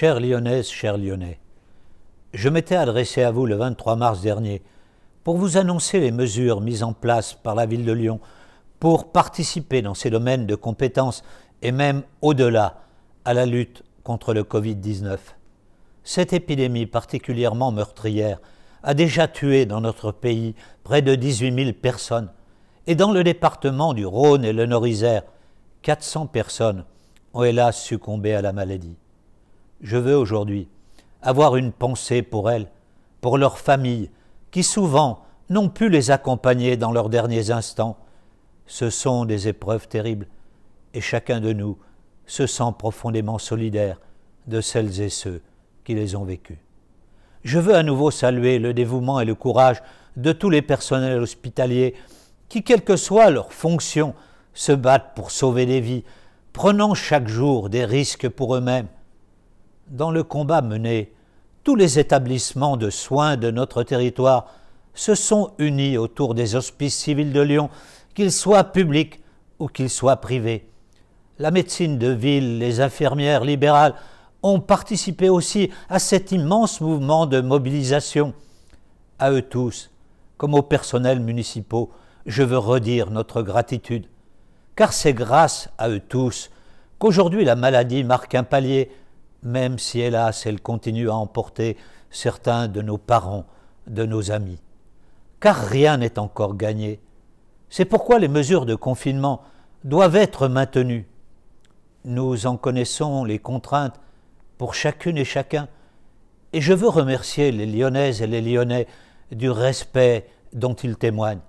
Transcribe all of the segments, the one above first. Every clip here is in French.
Chères Lyonnaises, chers Lyonnais, je m'étais adressé à vous le 23 mars dernier pour vous annoncer les mesures mises en place par la ville de Lyon pour participer dans ces domaines de compétences et même au-delà à la lutte contre le Covid-19. Cette épidémie particulièrement meurtrière a déjà tué dans notre pays près de 18 000 personnes et dans le département du Rhône et le Nord-Isère, 400 personnes ont hélas succombé à la maladie. Je veux aujourd'hui avoir une pensée pour elles, pour leurs familles, qui souvent n'ont pu les accompagner dans leurs derniers instants. Ce sont des épreuves terribles, et chacun de nous se sent profondément solidaire de celles et ceux qui les ont vécues. Je veux à nouveau saluer le dévouement et le courage de tous les personnels hospitaliers qui, quelle que soit leur fonction, se battent pour sauver des vies, prenant chaque jour des risques pour eux-mêmes, dans le combat mené, tous les établissements de soins de notre territoire se sont unis autour des hospices civils de Lyon, qu'ils soient publics ou qu'ils soient privés. La médecine de ville, les infirmières libérales ont participé aussi à cet immense mouvement de mobilisation. À eux tous, comme aux personnels municipaux, je veux redire notre gratitude, car c'est grâce à eux tous qu'aujourd'hui la maladie marque un palier même si hélas elle continue à emporter certains de nos parents, de nos amis. Car rien n'est encore gagné. C'est pourquoi les mesures de confinement doivent être maintenues. Nous en connaissons les contraintes pour chacune et chacun, et je veux remercier les Lyonnaises et les Lyonnais du respect dont ils témoignent.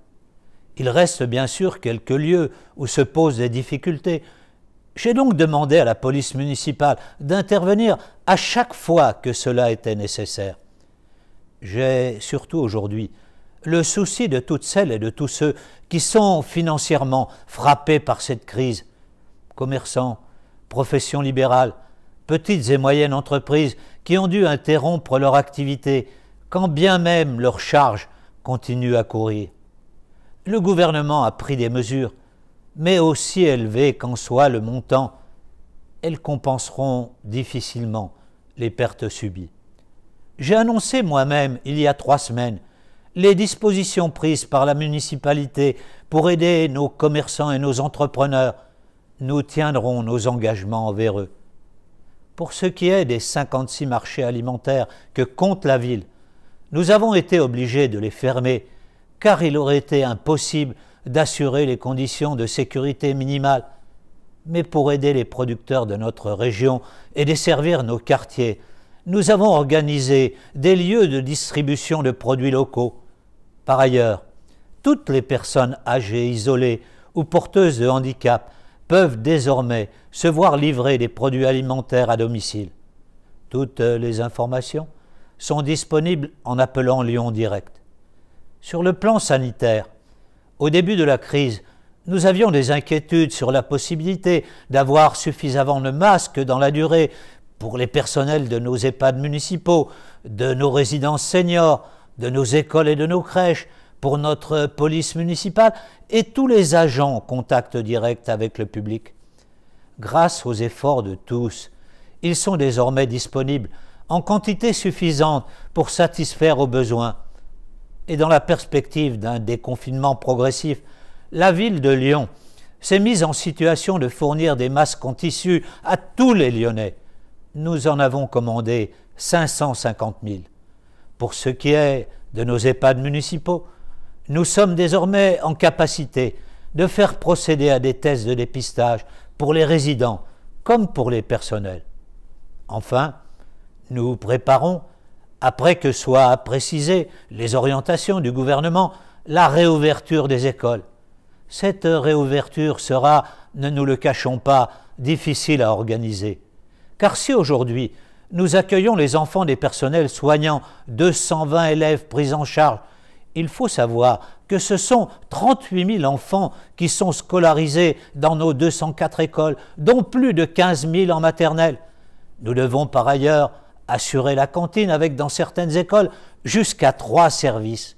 Il reste bien sûr quelques lieux où se posent des difficultés, j'ai donc demandé à la police municipale d'intervenir à chaque fois que cela était nécessaire. J'ai surtout aujourd'hui le souci de toutes celles et de tous ceux qui sont financièrement frappés par cette crise. Commerçants, professions libérales, petites et moyennes entreprises qui ont dû interrompre leur activité, quand bien même leurs charges continuent à courir. Le gouvernement a pris des mesures, mais aussi élevé qu'en soit le montant, elles compenseront difficilement les pertes subies. J'ai annoncé moi-même, il y a trois semaines, les dispositions prises par la municipalité pour aider nos commerçants et nos entrepreneurs. Nous tiendrons nos engagements envers eux. Pour ce qui est des 56 marchés alimentaires que compte la ville, nous avons été obligés de les fermer, car il aurait été impossible d'assurer les conditions de sécurité minimales, mais pour aider les producteurs de notre région et desservir nos quartiers, nous avons organisé des lieux de distribution de produits locaux. Par ailleurs, toutes les personnes âgées, isolées ou porteuses de handicap peuvent désormais se voir livrer des produits alimentaires à domicile. Toutes les informations sont disponibles en appelant Lyon Direct. Sur le plan sanitaire, au début de la crise, nous avions des inquiétudes sur la possibilité d'avoir suffisamment de masques dans la durée pour les personnels de nos EHPAD municipaux, de nos résidences seniors, de nos écoles et de nos crèches, pour notre police municipale et tous les agents en contact direct avec le public. Grâce aux efforts de tous, ils sont désormais disponibles en quantité suffisante pour satisfaire aux besoins et dans la perspective d'un déconfinement progressif, la ville de Lyon s'est mise en situation de fournir des masques en tissu à tous les Lyonnais. Nous en avons commandé 550 000. Pour ce qui est de nos EHPAD municipaux, nous sommes désormais en capacité de faire procéder à des tests de dépistage pour les résidents comme pour les personnels. Enfin, nous préparons après que soient précisées les orientations du gouvernement, la réouverture des écoles. Cette réouverture sera, ne nous le cachons pas, difficile à organiser. Car si aujourd'hui nous accueillons les enfants des personnels soignants, 220 élèves pris en charge, il faut savoir que ce sont 38 000 enfants qui sont scolarisés dans nos 204 écoles, dont plus de 15 000 en maternelle. Nous devons par ailleurs assurer la cantine avec dans certaines écoles jusqu'à trois services.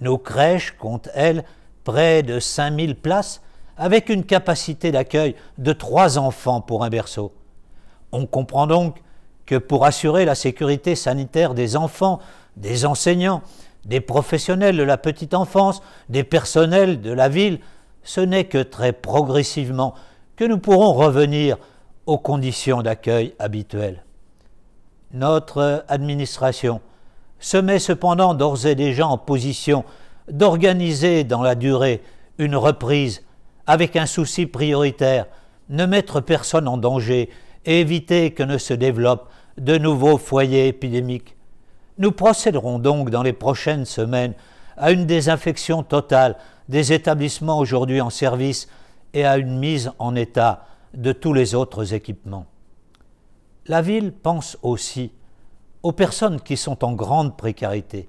Nos crèches comptent, elles, près de 5000 places avec une capacité d'accueil de trois enfants pour un berceau. On comprend donc que pour assurer la sécurité sanitaire des enfants, des enseignants, des professionnels de la petite enfance, des personnels de la ville, ce n'est que très progressivement que nous pourrons revenir aux conditions d'accueil habituelles. Notre administration se met cependant d'ores et déjà en position d'organiser dans la durée une reprise avec un souci prioritaire, ne mettre personne en danger et éviter que ne se développent de nouveaux foyers épidémiques. Nous procéderons donc dans les prochaines semaines à une désinfection totale des établissements aujourd'hui en service et à une mise en état de tous les autres équipements. La ville pense aussi aux personnes qui sont en grande précarité.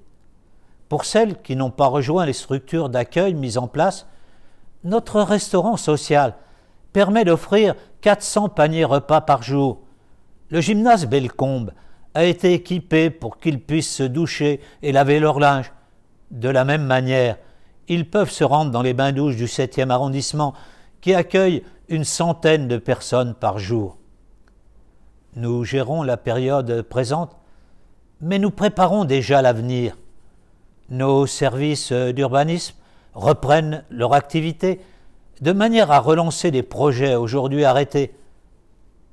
Pour celles qui n'ont pas rejoint les structures d'accueil mises en place, notre restaurant social permet d'offrir 400 paniers repas par jour. Le gymnase Bellecombe a été équipé pour qu'ils puissent se doucher et laver leur linge. De la même manière, ils peuvent se rendre dans les bains-douches du 7e arrondissement qui accueillent une centaine de personnes par jour. Nous gérons la période présente, mais nous préparons déjà l'avenir. Nos services d'urbanisme reprennent leur activité de manière à relancer des projets aujourd'hui arrêtés.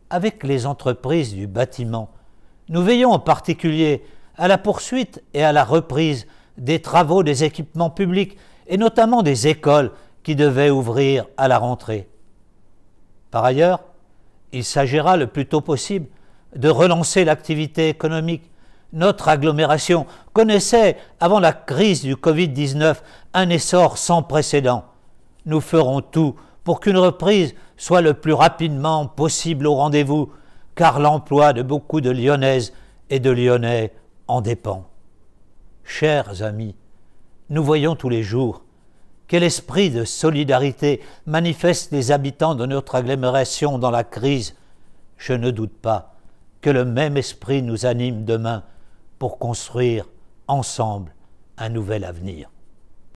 Avec les entreprises du bâtiment, nous veillons en particulier à la poursuite et à la reprise des travaux des équipements publics et notamment des écoles qui devaient ouvrir à la rentrée. Par ailleurs, il s'agira le plus tôt possible de relancer l'activité économique. Notre agglomération connaissait, avant la crise du Covid-19, un essor sans précédent. Nous ferons tout pour qu'une reprise soit le plus rapidement possible au rendez-vous, car l'emploi de beaucoup de Lyonnaises et de Lyonnais en dépend. Chers amis, nous voyons tous les jours quel esprit de solidarité manifeste les habitants de notre agglomération dans la crise Je ne doute pas que le même esprit nous anime demain pour construire ensemble un nouvel avenir.